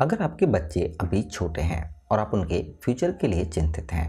अगर आपके बच्चे अभी छोटे हैं और आप उनके फ्यूचर के लिए चिंतित हैं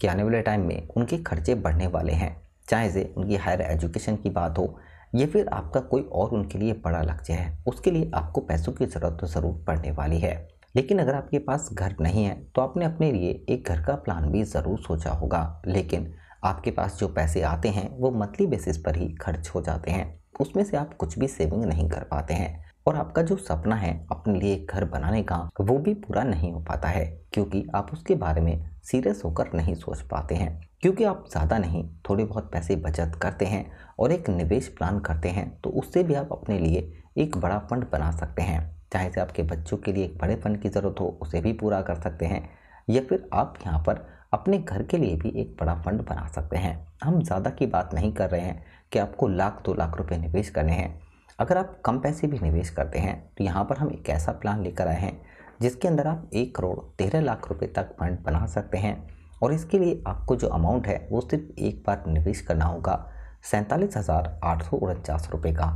कि आने वाले टाइम में उनके खर्चे बढ़ने वाले हैं चाहे से उनकी हायर एजुकेशन की बात हो या फिर आपका कोई और उनके लिए बड़ा लक्ष्य है उसके लिए आपको पैसों की ज़रूरत तो ज़रूर पड़ने वाली है लेकिन अगर आपके पास घर नहीं है तो आपने अपने लिए एक घर का प्लान भी ज़रूर सोचा होगा लेकिन आपके पास जो पैसे आते हैं वो मंथली बेसिस पर ही खर्च हो जाते हैं उसमें से आप कुछ भी सेविंग नहीं कर पाते हैं और आपका जो सपना है अपने लिए घर बनाने का वो भी पूरा नहीं हो पाता है क्योंकि आप उसके बारे में सीरियस होकर नहीं सोच पाते हैं क्योंकि आप ज़्यादा नहीं थोड़े बहुत पैसे बचत करते हैं और एक निवेश प्लान करते हैं तो उससे भी आप अपने लिए एक बड़ा फंड बना सकते हैं चाहे से आपके बच्चों के लिए एक बड़े फंड की ज़रूरत हो उसे भी पूरा कर सकते हैं या फिर आप यहाँ पर अपने घर के लिए भी एक बड़ा फंड बना सकते हैं हम ज़्यादा की बात नहीं कर रहे हैं कि आपको लाख दो लाख रुपए निवेश करने हैं अगर आप कम पैसे भी निवेश करते हैं तो यहाँ पर हम एक ऐसा प्लान लेकर आए हैं जिसके अंदर आप एक करोड़ तेरह लाख रुपए तक फंड बना सकते हैं और इसके लिए आपको जो अमाउंट है वो सिर्फ एक बार निवेश करना होगा सैंतालीस हज़ार आठ सौ उनचास रुपये का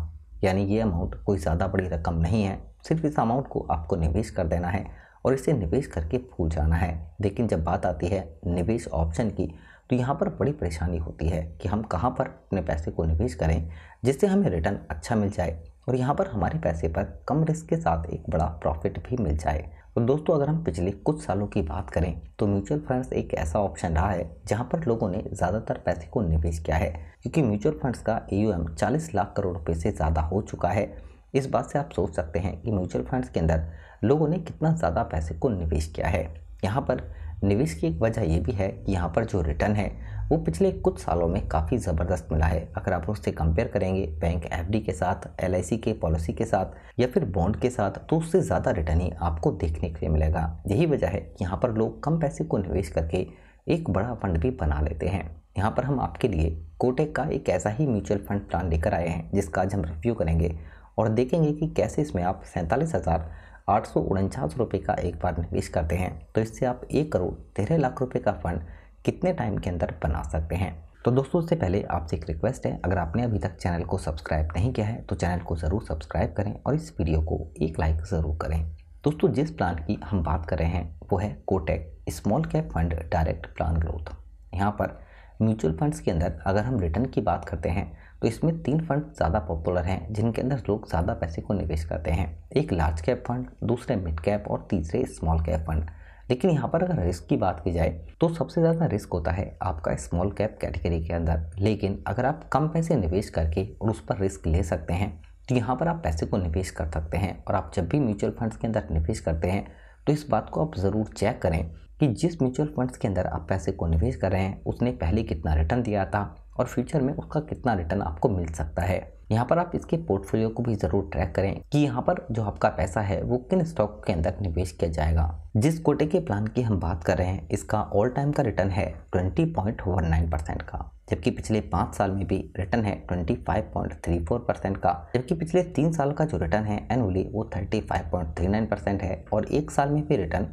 यानी ये अमाउंट कोई ज़्यादा बड़ी रकम नहीं है सिर्फ इस अमाउंट को आपको निवेश कर देना है और इसे निवेश करके भूल जाना है लेकिन जब बात आती है निवेश ऑप्शन की तो यहाँ पर बड़ी परेशानी होती है कि हम कहाँ पर अपने पैसे को निवेश करें जिससे हमें रिटर्न अच्छा मिल जाए और यहाँ पर हमारे पैसे पर कम रिस्क के साथ एक बड़ा प्रॉफिट भी मिल जाए तो दोस्तों अगर हम पिछले कुछ सालों की बात करें तो म्यूचुअल फंड्स एक ऐसा ऑप्शन रहा है जहां पर लोगों ने ज़्यादातर पैसे को निवेश किया है क्योंकि म्यूचुअल फंड्स का ए चालीस लाख करोड़ रुपये से ज़्यादा हो चुका है इस बात से आप सोच सकते हैं कि म्यूचुअल फंड्स के अंदर लोगों ने कितना ज़्यादा पैसे को निवेश किया है यहाँ पर निवेश की एक वजह यह भी है कि यहाँ पर जो रिटर्न है वो पिछले कुछ सालों में काफ़ी ज़बरदस्त मिला है अगर आप उससे कंपेयर करेंगे बैंक एफ के साथ एल के पॉलिसी के साथ या फिर बॉन्ड के साथ तो उससे ज़्यादा रिटर्न ही आपको देखने के लिए मिलेगा यही वजह है कि यहाँ पर लोग कम पैसे को निवेश करके एक बड़ा फंड भी बना लेते हैं यहाँ पर हम आपके लिए कोटेक का एक ऐसा ही म्यूचुअल फंड प्लान लेकर आए हैं जिसका आज हम रिव्यू करेंगे और देखेंगे कि कैसे इसमें आप सैंतालीस हज़ार आठ सौ उनचास रुपये का एक बार निवेश करते हैं तो इससे आप एक करोड़ तेरह लाख रुपये का फंड कितने टाइम के अंदर बना सकते हैं तो दोस्तों से पहले आपसे एक रिक्वेस्ट है अगर आपने अभी तक चैनल को सब्सक्राइब नहीं किया है तो चैनल को ज़रूर सब्सक्राइब करें और इस वीडियो को एक लाइक ज़रूर करें दोस्तों जिस प्लान की हम बात कर रहे हैं वो है Kotak small cap fund direct plan growth यहाँ पर म्यूचुअल फंड्स के अंदर अगर हम रिटर्न की बात करते हैं तो इसमें तीन फंड ज़्यादा पॉपुलर हैं जिनके अंदर लोग ज़्यादा पैसे को निवेश करते हैं एक लार्ज कैप फंड दूसरे मिड कैप और तीसरे स्मॉल कैप फंड लेकिन यहाँ पर अगर रिस्क की बात की जाए तो सबसे ज़्यादा रिस्क होता है आपका स्मॉल कैप कैटेगरी के अंदर लेकिन अगर आप कम पैसे निवेश करके और उस पर रिस्क ले सकते हैं तो यहाँ पर आप पैसे को निवेश कर सकते हैं और आप जब भी म्यूचुअल फंड्स के अंदर निवेश करते हैं तो इस बात को आप ज़रूर चेक करें कि जिस म्यूचुअल फंड्स के अंदर आप पैसे को निवेश कर रहे हैं उसने पहले कितना रिटर्न दिया था और फ्यूचर में उसका कितना रिटर्न आपको मिल सकता है यहाँ पर आप इसके पोर्टफोलियो को भी ज़रूर ट्रैक करें कि यहाँ पर जो आपका पैसा है वो किन स्टॉक के अंदर निवेश किया जाएगा जिस कोटे के प्लान की हम बात कर रहे हैं इसका ऑल टाइम का रिटर्न है twenty point one nine percent का जबकि पिछले पाँच साल में भी रिटर्न है 25.34 परसेंट का जबकि पिछले तीन साल का जो रिटर्न है एनुअली वो 35.39 परसेंट है और एक साल में भी रिटर्न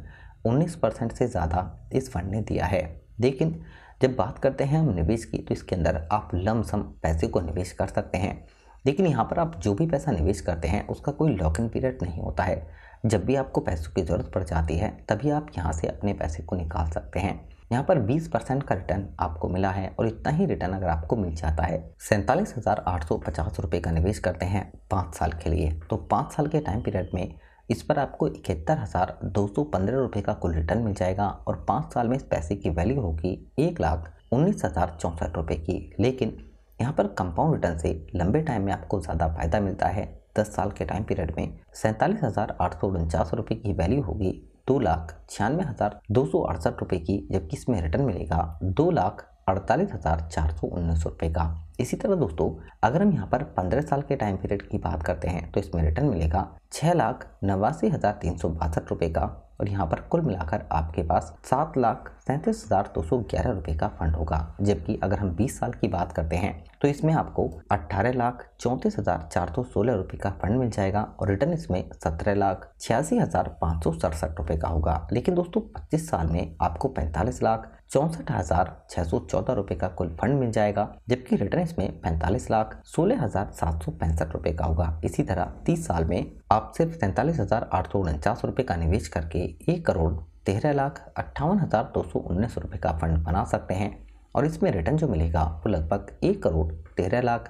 उन्नीस परसेंट से ज़्यादा इस फंड ने दिया है लेकिन जब बात करते हैं हम निवेश की तो इसके अंदर आप लमसम पैसे को निवेश कर सकते हैं लेकिन यहाँ पर आप जो भी पैसा निवेश करते हैं उसका कोई लॉक इन पीरियड नहीं होता है जब भी आपको पैसों की ज़रूरत पड़ जाती है तभी आप यहाँ से अपने पैसे को निकाल सकते हैं यहाँ पर 20 परसेंट का रिटर्न आपको मिला है और इतना ही रिटर्न अगर आपको मिल जाता है सैंतालीस हज़ार आठ सौ पचास रुपये का निवेश करते हैं पाँच साल के लिए तो पाँच साल के टाइम पीरियड में इस पर आपको इकहत्तर हज़ार दो सौ पंद्रह रुपये का कुल रिटर्न मिल जाएगा और पाँच साल में इस पैसे की वैल्यू होगी एक लाख उन्नीस हज़ार चौंसठ रुपये की लेकिन यहाँ पर कंपाउंड रिटर्न से लंबे टाइम में आपको ज़्यादा फायदा मिलता है दस साल के टाइम पीरियड में सैंतालीस हज़ार आठ सौ उनचास रुपये की वैल्यू होगी दो लाख छियानवे हज़ार दो सौ अड़सठ रुपये की जबकि इसमें रिटर्न मिलेगा दो लाख अड़तालीस हज़ार चार सौ उन्नीस रुपये का इसी तरह दोस्तों अगर हम यहाँ पर पंद्रह साल के टाइम पीरियड की बात करते हैं तो इसमें रिटर्न मिलेगा छः लाख नवासी हज़ार तीन सौ बासठ रुपये का और यहाँ पर कुल मिलाकर आपके पास सात लाख सैंतीस हज़ार दो सौ ग्यारह रुपये का फंड होगा जबकि अगर हम बीस साल की बात करते हैं तो इसमें आपको अट्ठारह लाख चौंतीस हज़ार चार सौ सोलह रुपये का फंड मिल जाएगा और रिटर्न इसमें सत्रह लाख छियासी हज़ार पाँच सौ सड़सठ रुपये का होगा लेकिन दोस्तों पच्चीस साल में आपको पैंतालीस लाख चौंसठ हजार छह सौ चौदह रुपए का कुल फंड मिल जाएगा जबकि रिटर्न इसमें पैंतालीस लाख सोलह हजार सात सौ पैंसठ रुपए का होगा इसी तरह तीस साल में आप सिर्फ सैंतालीस हजार आठ सौ उनचास रुपए का निवेश करके एक करोड़ तेरह लाख अट्ठावन हजार दो सौ उन्नीस रुपए का फंड बना सकते हैं और इसमें रिटर्न जो मिलेगा वो लगभग एक करोड़ तेरह लाख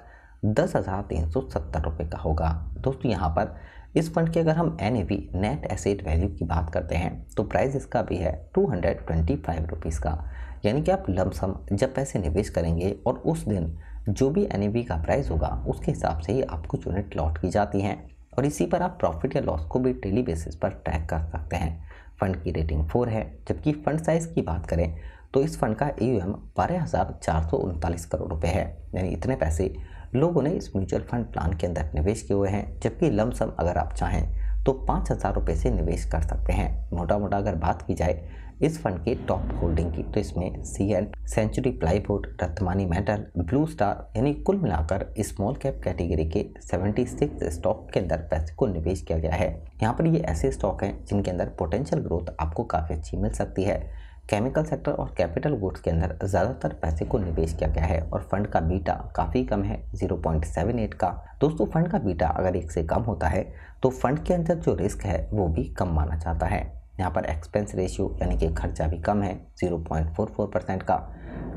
दस हज़ार तीन सौ सत्तर रुपये का होगा दोस्तों यहाँ पर इस फंड की अगर हम एन नेट एसेट वैल्यू की बात करते हैं तो प्राइस इसका भी है two hundred twenty five rupees का यानी कि आप लमसम जब पैसे निवेश करेंगे और उस दिन जो भी एन का प्राइस होगा उसके हिसाब से ही आपको यूनिट लॉट की जाती हैं और इसी पर आप प्रॉफिट या लॉस को भी डेली बेसिस पर ट्रैक कर सकते हैं फंड की रेटिंग फोर है जबकि फंड साइज़ की बात करें तो इस फंड का ई यू एम बारह हज़ार चार सौ उनतालीस करोड़ रुपये है यानी इतने पैसे लोगों ने इस म्यूचुअल फंड प्लान के अंदर निवेश किए हुए हैं जबकि लमसम अगर आप चाहें तो पाँच हज़ार रुपये से निवेश कर सकते हैं मोटा मोटा अगर बात की जाए इस फंड के टॉप होल्डिंग की तो इसमें C N Century Plywood Ratnamani Metal Blue Star यानी कुल मिलाकर स्मॉल कैप कैटेगरी के 76 स्टॉक के अंदर पैसे को निवेश किया गया है यहाँ पर ये ऐसे स्टॉक हैं जिनके अंदर पोटेंशियल ग्रोथ आपको काफ़ी अच्छी मिल सकती है केमिकल सेक्टर और कैपिटल गुड्स के अंदर ज़्यादातर पैसे को निवेश किया गया है और फंड का बीटा काफ़ी कम है 0.78 का दोस्तों फंड का बीटा अगर एक से कम होता है तो फंड के अंदर जो रिस्क है वो भी कम माना जाता है यहाँ पर एक्सपेंस रेशियो यानी कि खर्चा भी कम है 0.44 परसेंट का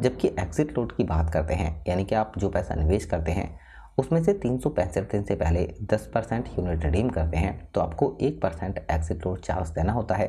जबकि एक्सिट लोड की बात करते हैं यानी कि आप जो पैसा निवेश करते हैं उसमें से तीन दिन से पहले दस परसेंट यूनिट रिडीम करते हैं तो आपको एक परसेंट लोड चार्ज देना होता है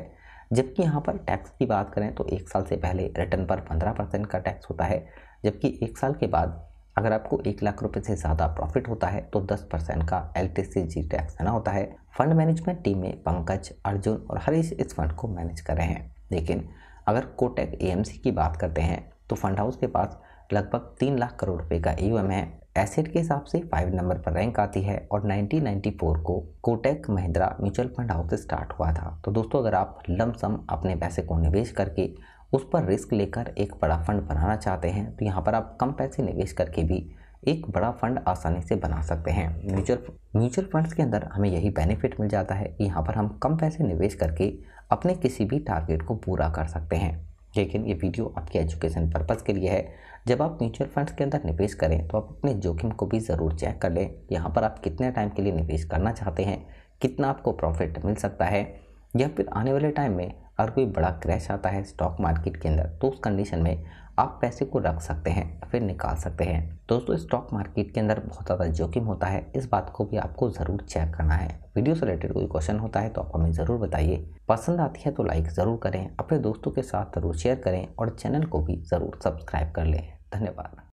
जबकि यहाँ पर टैक्स की बात करें तो एक साल से पहले रिटर्न पर पंद्रह परसेंट का टैक्स होता है जबकि एक साल के बाद अगर आपको एक लाख रुपए से ज़्यादा प्रॉफिट होता है तो दस परसेंट का एल जी टैक्स देना होता है फंड मैनेजमेंट टीम में पंकज अर्जुन और हरीश इस फंड को मैनेज कर रहे हैं लेकिन अगर कोटेक ए की बात करते हैं तो फंड हाउस के पास लगभग तीन लाख करोड़ रुपये का ई है एसेट के हिसाब से फाइव नंबर पर रैंक आती है और 1994 को Kotak Mahindra mutual fund house start हुआ था तो दोस्तों अगर आप लमसम अपने पैसे को निवेश करके उस पर रिस्क लेकर एक बड़ा फंड बनाना चाहते हैं तो यहाँ पर आप कम पैसे निवेश करके भी एक बड़ा फंड आसानी से बना सकते हैं म्यूचुअल म्यूचुअल फंड्स के अंदर हमें यही बेनिफिट मिल जाता है कि यहाँ पर हम कम पैसे निवेश करके अपने किसी भी टारगेट को पूरा कर सकते हैं लेकिन ये वीडियो आपके एजुकेशन पर्पज़ के लिए है जब आप म्यूचुअल फंड्स के अंदर निवेश करें तो आप अपने जोखिम को भी ज़रूर चेक कर लें यहाँ पर आप कितने टाइम के लिए निवेश करना चाहते हैं कितना आपको प्रॉफिट मिल सकता है या फिर आने वाले टाइम में अगर कोई बड़ा क्रैश आता है स्टॉक मार्केट के अंदर तो उस कंडीशन में आप पैसे को रख सकते हैं फिर निकाल सकते हैं दोस्तों स्टॉक मार्केट के अंदर बहुत ज़्यादा जोखिम होता है इस बात को भी आपको ज़रूर चेक करना है वीडियो से रिलेटेड कोई क्वेश्चन होता है तो आप हमें ज़रूर बताइए पसंद आती है तो लाइक ज़रूर करें अपने दोस्तों के साथ ज़रूर शेयर करें और चैनल को भी ज़रूर सब्सक्राइब कर लें धन्यवाद